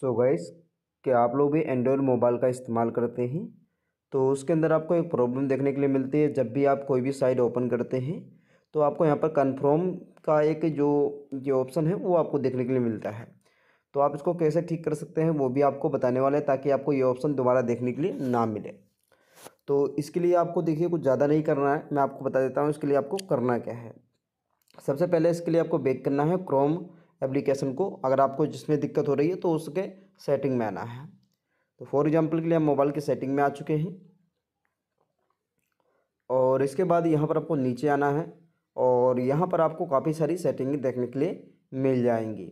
so guys कि आप लोग भी एंड्रॉयड मोबाइल का इस्तेमाल करते हैं तो उसके अंदर आपको एक प्रॉब्लम देखने के लिए मिलती है जब भी आप कोई भी साइट ओपन करते हैं तो आपको यहाँ पर कन्फर्म का एक जो ये ऑप्शन है वो आपको देखने के लिए मिलता है तो आप इसको कैसे ठीक कर सकते हैं वो भी आपको बताने वाले हैं ताकि आपको ये ऑप्शन दोबारा देखने के लिए ना मिले तो इसके लिए आपको देखिए कुछ ज़्यादा नहीं करना है मैं आपको बता देता हूँ इसके लिए आपको करना क्या है सबसे पहले इसके लिए आपको बैक करना है क्रोम एप्लीकेशन को अगर आपको जिसमें दिक्कत हो रही है तो उसके सेटिंग में आना है तो फॉर एग्जाम्पल के लिए हम मोबाइल के सेटिंग में आ चुके हैं और इसके बाद यहाँ पर आपको नीचे आना है और यहाँ पर आपको काफ़ी सारी सेटिंग देखने के लिए मिल जाएंगी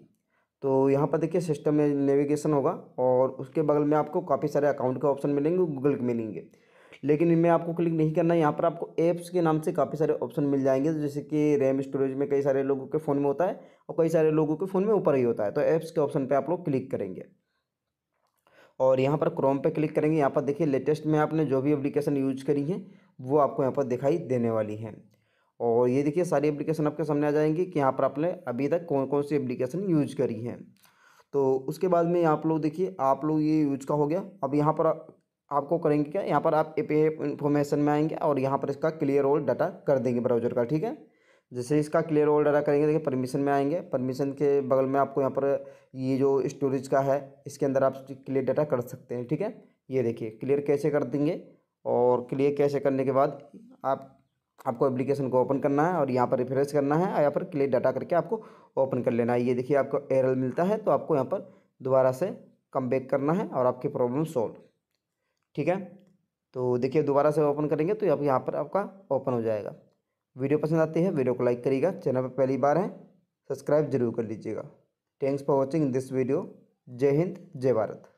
तो यहाँ पर देखिए सिस्टम में नेविगेशन होगा और उसके बगल में आपको काफ़ी सारे अकाउंट के ऑप्शन मिलेंगे गूगल के मिलेंगे लेकिन इनमें आपको क्लिक नहीं करना है यहाँ पर आपको ऐप्स के नाम से काफ़ी सारे ऑप्शन मिल जाएंगे जैसे कि रैम स्टोरेज में कई सारे लोगों के फ़ोन में होता है और कई सारे लोगों के फ़ोन में ऊपर ही होता है तो ऐप्स के ऑप्शन पर आप लोग क्लिक करेंगे और यहाँ पर क्रोम पे क्लिक करेंगे यहाँ पर देखिए लेटेस्ट में आपने जो भी एप्लीकेशन यूज करी है वो आपको यहाँ पर दिखाई देने वाली है और ये देखिए सारी एप्लीकेशन आपके सामने आ जाएंगी कि यहाँ पर आपने अभी तक कौन कौन सी एप्लीकेशन यूज करी है तो उसके बाद में आप लोग देखिए आप लोग ये यूज का हो गया अब यहाँ पर आपको करेंगे क्या यहाँ पर आप ए पी इन्फॉर्मेशन में आएंगे और यहाँ पर इसका क्लियर ऑल डाटा कर देंगे ब्राउजर का ठीक है जैसे इसका क्लियर ऑल डाटा करेंगे देखिए परमिशन में आएंगे परमिशन के बगल में आपको यहाँ पर ये जो स्टोरेज का है इसके अंदर आप क्लियर डाटा कर सकते हैं ठीक है ये देखिए क्लियर कैसे कर देंगे और क्लियर कैसे करने के बाद आप आपको एप्लीकेशन को ओपन करना है और यहाँ पर रिफ्रेश करना है और यहाँ पर क्लियर डाटा करके आपको ओपन कर लेना है ये देखिए आपको एरर मिलता है तो आपको यहाँ पर दोबारा से कम बैक करना है और आपकी प्रॉब्लम सॉल्व ठीक है तो देखिए दोबारा से ओपन करेंगे तो अब यहाँ पर आपका ओपन हो जाएगा वीडियो पसंद आती है वीडियो को लाइक करिएगा चैनल पर पहली बार है सब्सक्राइब जरूर कर लीजिएगा thanks for watching this video जय हिंद जय भारत